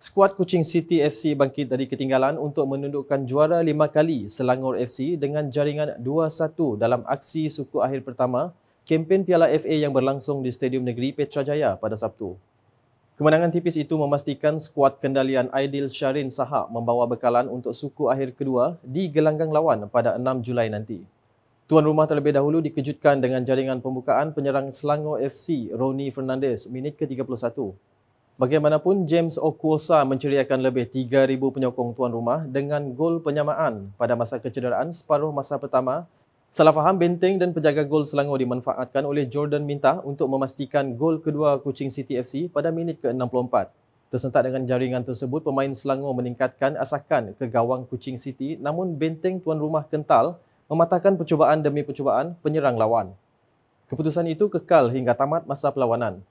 Skuad Kuching City FC bangkit dari ketinggalan untuk menundukkan juara lima kali Selangor FC dengan jaringan 2-1 dalam aksi suku akhir pertama kempen Piala FA yang berlangsung di Stadium Negeri Petra pada Sabtu. Kemenangan tipis itu memastikan skuad kendalian Aidil Syarin Sahak membawa bekalan untuk suku akhir kedua di gelanggang lawan pada 6 Julai nanti. Tuan rumah terlebih dahulu dikejutkan dengan jaringan pembukaan penyerang Selangor FC Roni Fernandes minit ke-31. Bagaimanapun, James Okuosa menceriakan lebih 3,000 penyokong tuan rumah dengan gol penyamaan pada masa kecederaan separuh masa pertama. Salah faham, Benteng dan penjaga gol Selangor dimanfaatkan oleh Jordan Minta untuk memastikan gol kedua Kuching City FC pada minit ke-64. Tersentak dengan jaringan tersebut, pemain Selangor meningkatkan asakan ke gawang Kuching City namun Benteng tuan rumah kental mematahkan percubaan demi percubaan penyerang lawan. Keputusan itu kekal hingga tamat masa perlawanan.